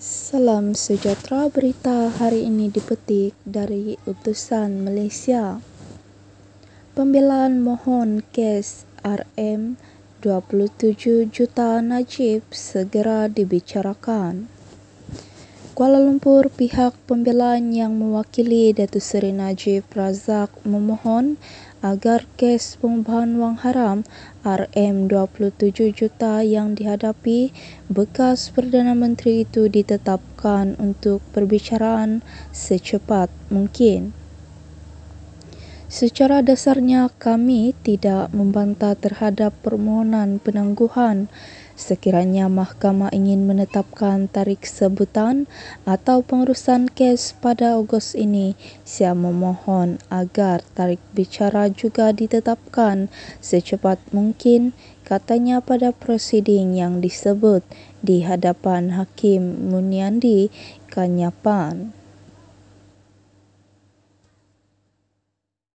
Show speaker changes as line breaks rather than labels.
Salam sejahtera berita hari ini dipetik dari utusan Malaysia. Pembelaan mohon kes RM 27 juta Najib segera dibicarakan. Kuala Lumpur, pihak pembelaan yang mewakili Datuk Seri Najib Razak memohon agar kes pengubahan wang haram RM27 juta yang dihadapi bekas Perdana Menteri itu ditetapkan untuk perbicaraan secepat mungkin. Secara dasarnya kami tidak membantah terhadap permohonan penangguhan sekiranya mahkamah ingin menetapkan tarikh sebutan atau pengurusan kes pada Ogos ini, saya memohon agar tarikh bicara juga ditetapkan secepat mungkin, katanya pada prosiding yang disebut di hadapan Hakim Munyandi Kanyapan.